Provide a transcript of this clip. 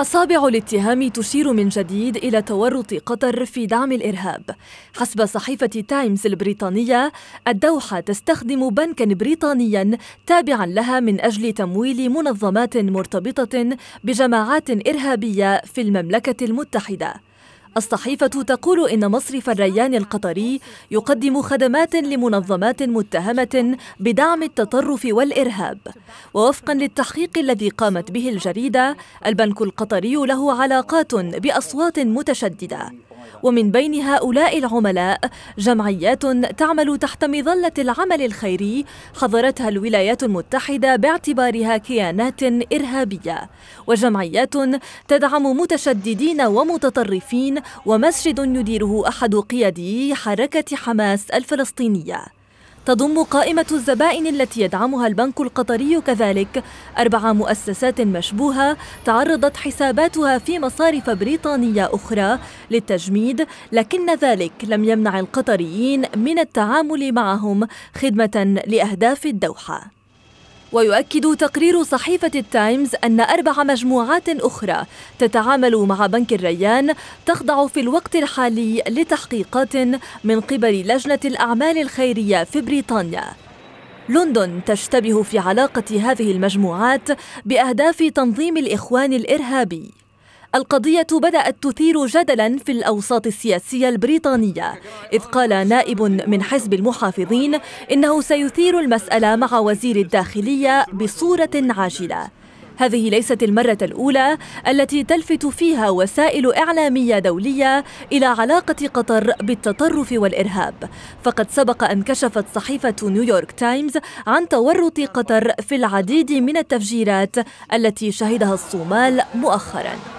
أصابع الاتهام تشير من جديد إلى تورط قطر في دعم الإرهاب حسب صحيفة تايمز البريطانية الدوحة تستخدم بنكا بريطانيا تابعا لها من أجل تمويل منظمات مرتبطة بجماعات إرهابية في المملكة المتحدة الصحيفة تقول إن مصرف الريان القطري يقدم خدمات لمنظمات متهمة بدعم التطرف والإرهاب ووفقا للتحقيق الذي قامت به الجريدة البنك القطري له علاقات بأصوات متشددة ومن بين هؤلاء العملاء جمعيات تعمل تحت مظلة العمل الخيري حظرتها الولايات المتحدة باعتبارها كيانات إرهابية وجمعيات تدعم متشددين ومتطرفين ومسجد يديره أحد قيادي حركة حماس الفلسطينية تضم قائمة الزبائن التي يدعمها البنك القطري كذلك أربع مؤسسات مشبوهة تعرضت حساباتها في مصارف بريطانية أخرى للتجميد لكن ذلك لم يمنع القطريين من التعامل معهم خدمة لأهداف الدوحة ويؤكد تقرير صحيفة التايمز أن أربع مجموعات أخرى تتعامل مع بنك الريان تخضع في الوقت الحالي لتحقيقات من قبل لجنة الأعمال الخيرية في بريطانيا لندن تشتبه في علاقة هذه المجموعات بأهداف تنظيم الإخوان الإرهابي القضية بدأت تثير جدلا في الأوساط السياسية البريطانية إذ قال نائب من حزب المحافظين إنه سيثير المسألة مع وزير الداخلية بصورة عاجلة هذه ليست المرة الأولى التي تلفت فيها وسائل إعلامية دولية إلى علاقة قطر بالتطرف والإرهاب، فقد سبق أن كشفت صحيفة نيويورك تايمز عن تورط قطر في العديد من التفجيرات التي شهدها الصومال مؤخراً.